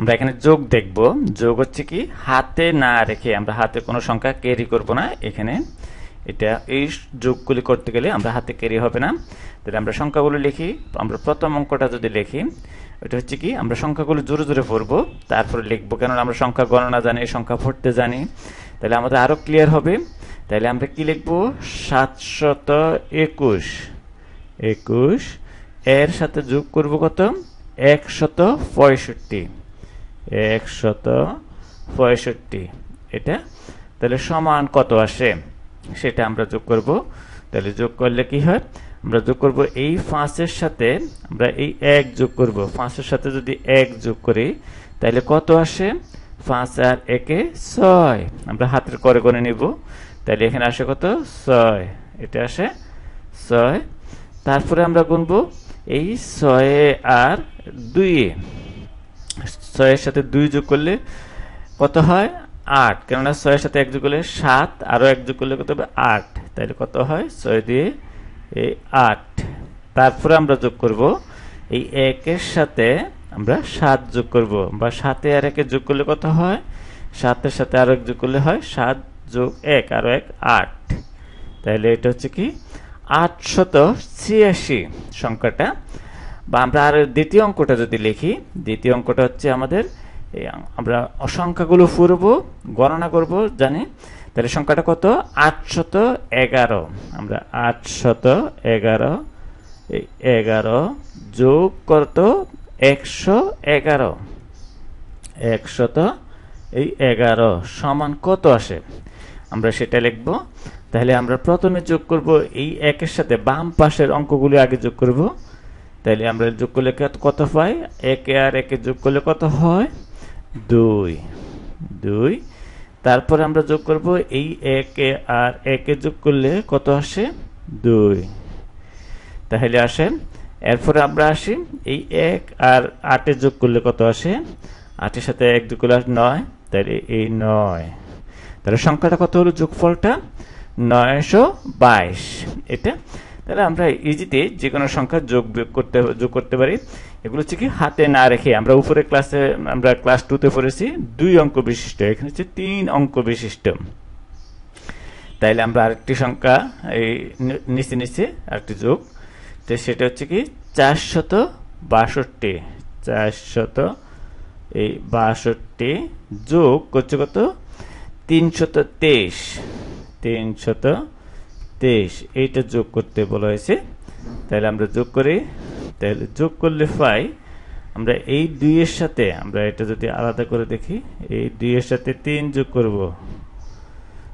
আমরা এখানে যোগ দেখব যোগ হচ্ছে কি হাতে না রেখে আমরা হাতে কোনো সংখ্যা ক্যারি করব না এখানে এটা এই যোগগুলি করতে গেলে আমরা হাতে ক্যারি হবে না তাহলে আমরা সংখ্যাগুলো লিখি আমরা প্রথম অঙ্কটা যদি লিখি এটা হচ্ছে কি আমরা সংখ্যাগুলো জোরে জোরে পড়বো তারপরে লিখবো কেননা আমরা সংখ্যা গণনা জানি সংখ্যা পড়তে জানি তাহলে আমাদের আরও ক্লিয়ার হবে তাহলে আমরা কি লিখবো সাতশত একুশ একুশ এর সাথে যোগ করব কত একশত পঁয়ষট্টি একশত পঁয়ষট্টি এটা তাহলে সমান কত আসে সেটা আমরা যোগ করব তাহলে যোগ করলে কি হয় আমরা যোগ করব এই পাঁচের সাথে আমরা এই এক যোগ করব পাঁচের সাথে যদি এক যোগ করি তাহলে কত আসে পাঁচ আর একে ছয় আমরা হাতের করে করে নিব তাহলে এখানে আসে কত ছয় এটা আসে ছয় তারপরে আমরা গুনব এই ছয়ে আর দুইয়ে ছয়ের সাথে দুই যোগ করলে কত হয় আট কেননা ছয়ের সাথে এক যোগ করলে সাত আরও এক যোগ করলে কত হবে আট তাহলে কত হয় ছয় দিয়ে এই আট তারপরে আমরা যোগ করব এই একের সাথে আমরা সাত যোগ করব বা সাতে আর একে যোগ করলে কত হয় সাতের সাথে আরও এক যোগ করলে হয় সাত যোগ এক আরও এক আট তাহলে এটা হচ্ছে কি আটশত ছিয়াশি সংখ্যাটা বা আমরা আর দ্বিতীয় অঙ্কটা যদি লিখি দ্বিতীয় অঙ্কটা হচ্ছে আমাদের আমরা অসংখ্যাগুলো ফুরব গণনা করব জানি তাহলে সংখ্যাটা কত আটশত এগারো আমরা আটশত এগারো এগারো যোগ কত একশো এগারো একশত এই এগারো সমান কত আসে আমরা সেটা লিখব তাহলে আমরা প্রথমে যোগ করব এই একের সাথে বাম পাশের অঙ্কগুলি আগে যোগ করব তাহলে আমরা যোগ করলে কত পাই একে আর একে যোগ করলে কত হয় দুই দুই তারপরে আমরা যোগ করব এই একে আর একে যোগ করলে কত আসে দুই তাহলে আসে এরপরে আমরা আসি এই এক আর আটে যোগ করলে কত আসে আটের সাথে এক যোগ করলে নয় তাহলে এই নয় তাহলে সংখ্যাটা কত হলো যোগফলটা নয়শো বাইশ এটা তাহলে আমরা ইজিতে যে কোনো সংখ্যা যোগ করতে যোগ করতে পারি এগুলো হচ্ছে কি হাতে না রেখে আমরা উপরে ক্লাসে আমরা ক্লাস টুতে পড়েছি দুই অঙ্ক বিশিষ্ট এখানে হচ্ছে তিন অঙ্ক বিশিষ্ট তাইলে আমরা আরেকটি সংখ্যা এই নিচে নিচে আরেকটি যোগ তো সেটা হচ্ছে কি চারশত বাষট্টি চারশত এই বাষট্টি যোগ করছে কত তিনশত তেইশ তিনশত তেইশ এইটা যোগ করতে বলা হয়েছে তাহলে আমরা যোগ করি তাহলে যোগ করলে পাই আমরা এই দুইয়ের সাথে আমরা এটা যদি আলাদা করে দেখি এই দুইয়ের সাথে তিন যোগ করব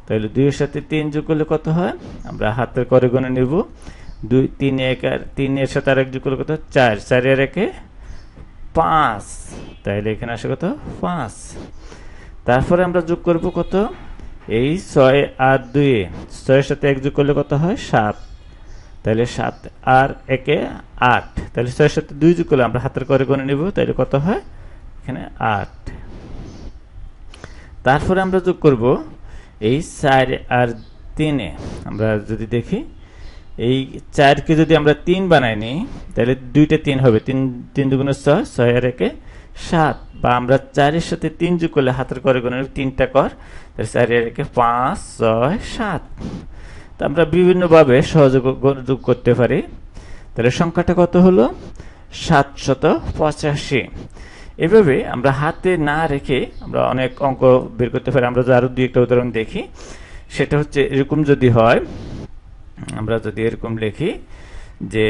তাহলে দুইয়ের সাথে তিন যোগ করলে কত হয় আমরা হাতের করে গণে নেব দুই তিন এক আর তিনের সাথে আরেক যোগ করলে কত চার চারে আর একে পাঁচ তাহলে এখানে আসে কত পাঁচ তারপরে আমরা যোগ করব কত এই ছয় আর দুয়ে ছয়ের সাথে এক যোগ করলে কত হয় সাত তাহলে সাত আর একে আট তাহলে ছয়ের সাথে দুই যোগ করলে আমরা হাতের করে করে নেব তাহলে কত হয় এখানে আট তারপরে আমরা যোগ করব এই চার আর তিনে আমরা যদি দেখি এই চারকে যদি আমরা তিন বানাই নিই তাহলে দুইটা তিন হবে তিন তিন দুগুণ ছয় ছয় আর একে সাত বা আমরা চারের সাথে তিন যোগ করলে হাতের করে গুণ তিনটা কর চারের পাঁচ ছয় সাত তা আমরা বিভিন্নভাবে সহযোগ যোগ করতে পারি তাহলে সংখ্যাটা কত হলো সাতশত পঁচাশি এভাবে আমরা হাতে না রেখে আমরা অনেক অঙ্ক বের করতে পারি আমরা আরও দুই একটা উদাহরণ দেখি সেটা হচ্ছে এরকম যদি হয় আমরা যদি এরকম লিখি যে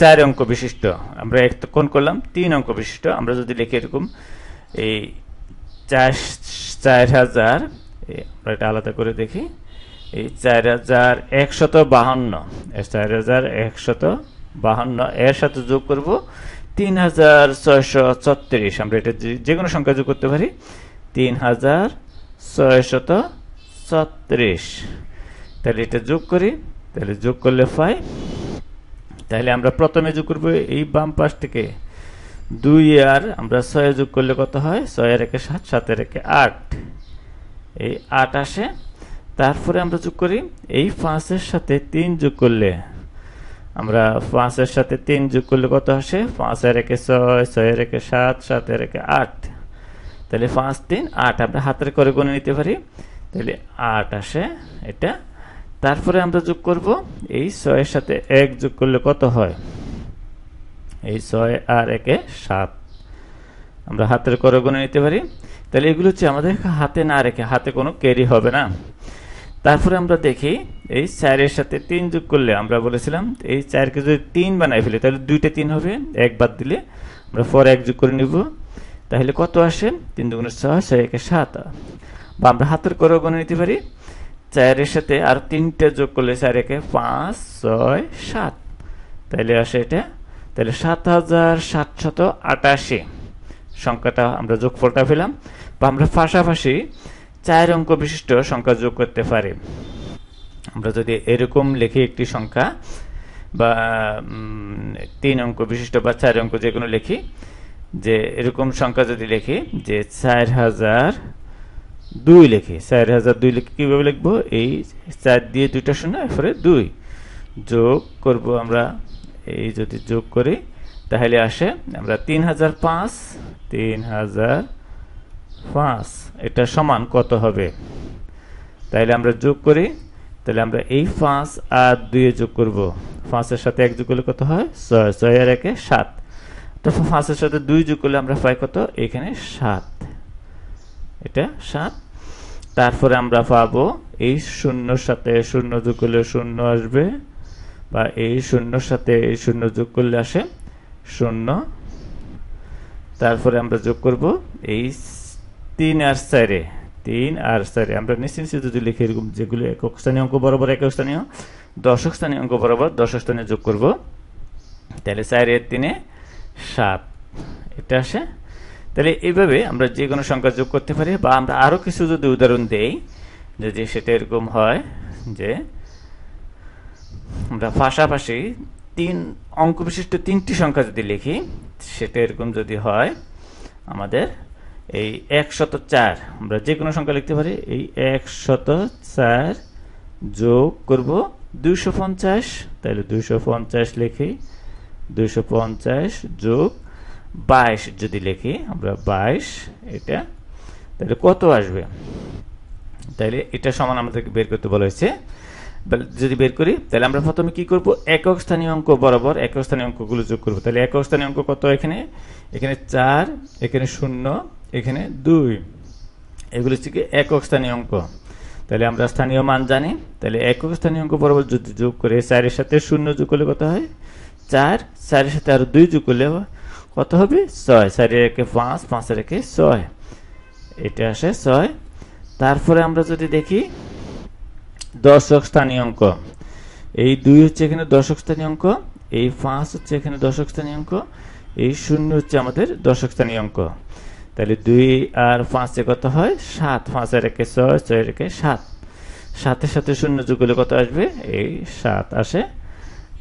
চার অঙ্ক বিশিষ্ট আমরা এতক্ষণ করলাম তিন অঙ্ক বিশিষ্ট আমরা যদি লিখি এরকম এই চার চার হাজার আমরা এটা আলাদা করে দেখি এই চার হাজার একশত বাহান্ন চার হাজার একশত বাহান্ন এর সাথে যোগ করব তিন হাজার ছয়শো ছত্রিশ আমরা এটা যে কোনো সংখ্যা যোগ করতে পারি তিন হাজার ছয়শত ছত্রিশ তাহলে এটা যোগ করি তাহলে যোগ করলে ফাইভ তাহলে আমরা প্রথমে যোগ করবো এই বাম পাশ থেকে দুই আর আমরা ছয়ে যোগ করলে কত হয় ছয়ের একে সাত সাতের একে আট এই আট আসে তারপরে আমরা যোগ করি এই পাঁচের সাথে তিন যোগ করলে আমরা পাঁচের সাথে তিন যোগ করলে কত আসে পাঁচের একে ছয় ছয় একে সাত সাতের একে আট তাহলে পাঁচ তিন আট আমরা হাতের করে গুনে নিতে পারি তাহলে আট আসে এটা তারপরে আমরা যোগ করব এই ছয়ের সাথে এক যোগ করলে কত হয় এই ছয় আর একে সাত আমরা হাতের করে গুনে নিতে পারি তাহলে এগুলো হচ্ছে আমাদের হাতে না রেখে হাতে কোনো ক্যারি হবে না তারপরে আমরা দেখি এই চারের সাথে তিন যোগ করলে আমরা বলেছিলাম এই চারকে যদি তিন বানাই ফেলি তাহলে দুইটা তিন হবে এক বাদ দিলে আমরা ফর এক যোগ করে নিব তাহলে কত আসে তিন দুগুণের ছয় ছয় একে সাত বা আমরা হাতের করেও গণে নিতে পারি চারের সাথে আর তিনটে যোগ করলে চার একে পাঁচ ছয় সাত তাহলে আসে এটা তাহলে সাত হাজার সাতশত আটাশি সংখ্যাটা আমরা যোগফলটা পেলাম বা আমরা পাশাপাশি চার অঙ্ক বিশিষ্ট সংখ্যা যোগ করতে পারি আমরা যদি এরকম লিখি একটি সংখ্যা বা তিন অঙ্ক বিশিষ্ট বা চার অঙ্ক যে কোনো লিখি যে এরকম সংখ্যা যদি লিখি যে চার হাজার দুই লেখে চার হাজার দুই লেখে কীভাবে লিখবো এই চার দিয়ে দুইটা শূন্য এরপরে দুই যোগ করব আমরা এই যদি যোগ করি তাহলে আসে আমরা তিন হাজার পাঁচ তিন হাজার পাঁচ এটা সমান কত হবে তাহলে আমরা যোগ করি তাহলে আমরা এই পাঁচ আর দুইয়ে যোগ করব পাঁচের সাথে এক যোগ করলে কত হয় ছয় ছয় আর একে সাত তো পাঁচের সাথে দুই যোগ করলে আমরা পাই কত এখানে সাত এটা সাত তারপরে আমরা পাবো এই শূন্যর সাথে শূন্য যোগ করলে শূন্য আসবে বা এই শূন্যর সাথে এই শূন্য যোগ করলে আসে শূন্য তারপরে আমরা যোগ করব এই তিন আর চারে তিন আর চারে আমরা নিশ্চিত যদি লিখে এরকম যেগুলো একক স্থানীয় অঙ্ক বরাবর একক স্থানীয় দশক স্থানীয় অঙ্ক বরাবর দশক স্থানীয় যোগ করব তাহলে চারে তিনে সাত এটা আসে তাহলে এইভাবে আমরা যে কোনো সংখ্যা যোগ করতে পারি বা আমরা আরও কিছু যদি উদাহরণ দেই যদি সেটা এরকম হয় যে আমরা পাশাপাশি তিন অঙ্ক বিশিষ্ট তিনটি সংখ্যা যদি লিখি সেটা এরকম যদি হয় আমাদের এই একশত চার আমরা যে কোনো সংখ্যা লিখতে পারি এই একশত চার যোগ করব দুইশো পঞ্চাশ তাহলে দুইশো পঞ্চাশ লিখি দুইশো পঞ্চাশ যোগ বাইশ যদি লিখি আমরা বাইশ এটা তাহলে কত আসবে তাহলে এটা সমান আমাদেরকে বের করতে বলা হয়েছে যদি বের করি তাহলে আমরা প্রথমে কি করব একক স্থানীয় অঙ্ক বরাবর একক স্থানীয় অঙ্কগুলো যোগ করব তাহলে একক স্থানীয় অঙ্ক কত এখানে এখানে চার এখানে শূন্য এখানে দুই এগুলো হচ্ছে কি একক স্থানীয় অঙ্ক তাহলে আমরা স্থানীয় মান জানি তাহলে একক স্থানীয় অঙ্ক বরাবর যদি যোগ করে চারের সাথে শূন্য যোগ করলে কত হয় চার চারের সাথে আরো দুই যোগ করলে কত হবে ছয় চারি রেখে পাঁচ পাঁচ রেখে ছয় এটা আসে ছয় তারপরে আমরা যদি দেখি দর্শক স্থানীয় অঙ্ক এই দুই হচ্ছে এখানে দর্শক স্থানীয় অঙ্ক এই পাঁচ হচ্ছে এখানে দর্শক স্থানীয় অঙ্ক এই শূন্য হচ্ছে আমাদের দর্শক স্থানীয় অঙ্ক তাহলে দুই আর পাঁচে কত হয় সাত পাঁচ রেখে ছয় ছয় রেখে সাত সাথে সাথে শূন্য যোগ করলে কত আসবে এই সাত আসে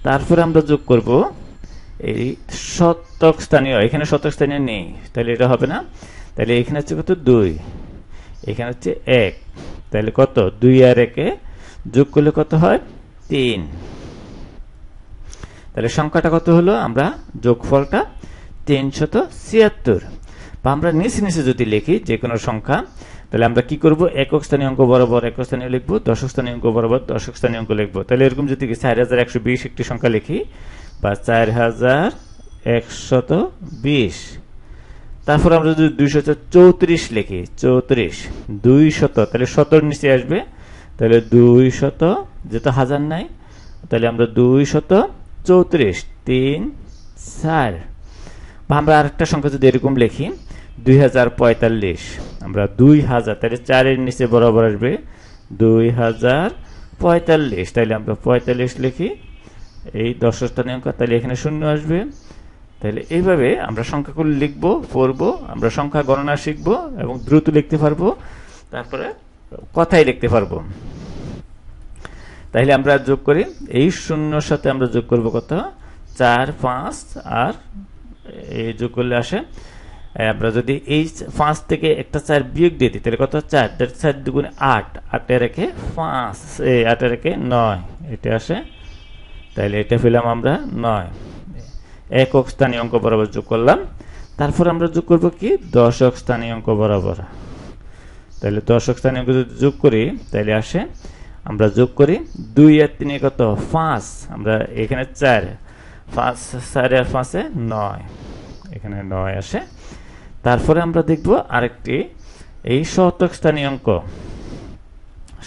তারপরে আমরা যোগ করবো এই শতক স্থানীয় এখানে শতক স্থানীয় নেই তাহলে এটা হবে না তাহলে এখানে হচ্ছে কত দুই এখানে হচ্ছে এক তাহলে কত দুই আর একে যোগ করলে কত হয় তিন তাহলে সংখ্যাটা কত হলো আমরা যোগফলটা তিনশত ছিয়াত্তর বা আমরা নিচে নিচে যদি লিখি যে কোনো সংখ্যা তাহলে আমরা কি করব একক স্থানীয় অঙ্ক বরাবর একক স্থানীয় লিখবো দশক স্থানীয় অঙ্ক বরাবর দশক স্থানীয় অঙ্ক লিখবো তাহলে এরকম যদি চার হাজার একশো বিশ একটি সংখ্যা লিখি বা চার হাজার একশত বিশ তারপর আমরা যদি দুইশত চৌত্রিশ লিখি চৌত্রিশ দুই শত তাহলে শতর নিচে আসবে তাহলে দুই শত তো হাজার নাই তাহলে আমরা দুই শত চৌত্রিশ তিন চার বা আমরা আরেকটা সংখ্যা যদি এরকম লিখি দুই হাজার পঁয়তাল্লিশ আমরা দুই হাজার তাহলে চারের নিচে বরাবর আসবে দুই হাজার পঁয়তাল্লিশ তাহলে আমরা পঁয়তাল্লিশ লিখি এই দশ স্থানীয় তাহলে এখানে শূন্য আসবে তাহলে এইভাবে আমরা সংখ্যাগুলো লিখব পড়ব আমরা সংখ্যা গণনা শিখব এবং দ্রুত লিখতে পারবো তারপরে কথাই লিখতে পারবো তাহলে আমরা যোগ করি এই শূন্যর সাথে আমরা যোগ করব কত চার পাঁচ আর এই যোগ করলে আসে আমরা যদি এই পাঁচ থেকে একটা চার বিয়োগ দিয়ে দিই তাহলে কত চার চার দুগুণে আট আটে রেখে পাঁচ এই আটে রেখে নয় এটা আসে তাহলে এটা পেলাম আমরা নয় একক স্থানীয় অঙ্ক বরাবর যোগ করলাম তারপর আমরা যোগ করব কি দশক স্থানীয় অঙ্ক বরাবর তাহলে দশক স্থানীয় অঙ্ক যদি যোগ করি তাহলে আসে আমরা যোগ করি দুই আর তিনে কত পাঁচ আমরা এখানে চার পাঁচ চার আর পাঁচে নয় এখানে নয় আসে তারপরে আমরা দেখব আরেকটি এই শতক স্থানীয় অঙ্ক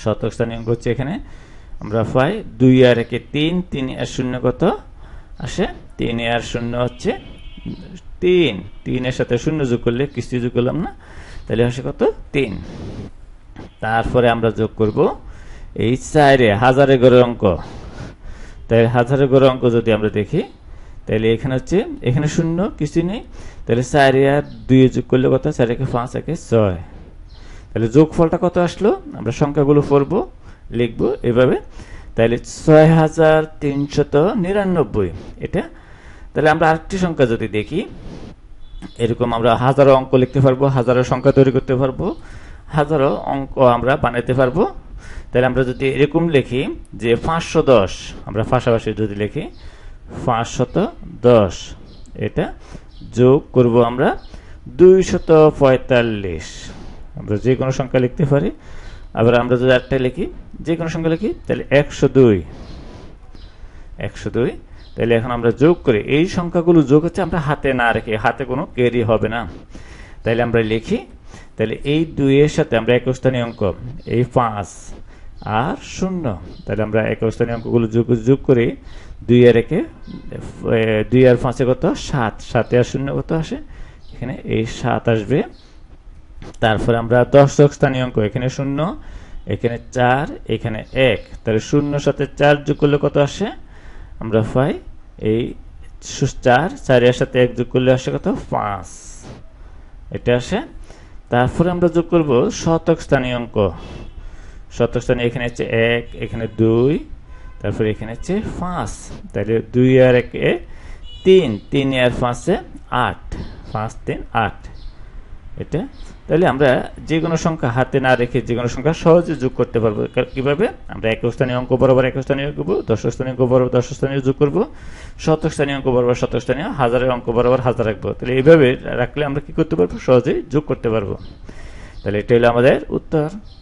শতক স্থানীয় অঙ্ক হচ্ছে এখানে আমরা পাই দুই আর একে তিন তিন আর শূন্য কত আসে তিন আর শূন্য হচ্ছে তিন তিনের সাথে শূন্য যোগ করলে কিস্তি যোগ করলাম না তাহলে আসে কত তিন তারপরে আমরা যোগ করব এই চারে হাজারে গড়ের অঙ্ক তাই হাজারে গড়ের অঙ্ক যদি আমরা দেখি তাহলে এখানে হচ্ছে এখানে শূন্য কিস্তি নেই তাহলে চারে আর দুই যোগ করলে কত চারে একে পাঁচ একে ছয় তাহলে যোগফলটা কত আসলো আমরা সংখ্যাগুলো পড়বো লিখব এভাবে তাহলে ছয় হাজার তিনশত নিরানব্বই এটা তাহলে আমরা আরেকটি সংখ্যা যদি দেখি এরকম আমরা হাজারো অঙ্ক লিখতে পারবো হাজারো সংখ্যা তৈরি করতে পারবো হাজারো অঙ্ক আমরা বানাতে পারবো তাহলে আমরা যদি এরকম লিখি যে পাঁচশো দশ আমরা পাশাপাশি যদি লিখি পাঁচশত দশ এটা যোগ করব আমরা দুইশত পঁয়তাল্লিশ আমরা যে কোনো সংখ্যা লিখতে পারি আবার আমরা যদি একটা লিখি যে কোনো সংখ্যা লিখি তাহলে একশো দুই একশো দুই তাহলে এখন আমরা যোগ করি এই সংখ্যাগুলো যোগ হচ্ছে আমরা হাতে না রেখে হাতে কোনো কেরি হবে না তাহলে আমরা লিখি তাহলে এই দুইয়ের সাথে আমরা একুশ স্থানীয় অঙ্ক এই পাঁচ আর শূন্য তাহলে আমরা একুশ স্থানীয় অঙ্কগুলো যোগ যোগ করি দুই আর একে দুই আর পাঁচে কত সাত সাতে আর শূন্য কত আসে এখানে এই সাত আসবে তারপরে আমরা দশ স্থানীয় অঙ্ক এখানে শূন্য এখানে চার এখানে এক তাহলে শূন্যর সাথে চার যোগ করলে কত আসে আমরা পাই এই চার চারের সাথে এক যোগ করলে আসে কত পাঁচ এটা আসে তারপরে আমরা যোগ করব শতক স্থানীয় অঙ্ক শতক স্থানীয় এখানে আছে এক এখানে দুই তারপরে এখানে আছে পাঁচ তাহলে দুই আর একে তিন তিন আর পাঁচে আট পাঁচ তিন আট এটা তাহলে আমরা যে কোনো সংখ্যা হাতে না রেখে যে কোনো সংখ্যা সহজে যোগ করতে পারবো কীভাবে আমরা এক স্থানীয় অঙ্ক বরাবর এক স্থানীয় করবো দশ স্থানীয় অঙ্ক বরাবর দশ স্থানীয় যোগ করবো শত স্থানীয় অঙ্ক বরাবর শত স্থানীয় হাজারের অঙ্ক বরাবর হাজার রাখবো তাহলে এইভাবে রাখলে আমরা কি করতে পারবো সহজেই যোগ করতে পারবো তাহলে এটা হলো আমাদের উত্তর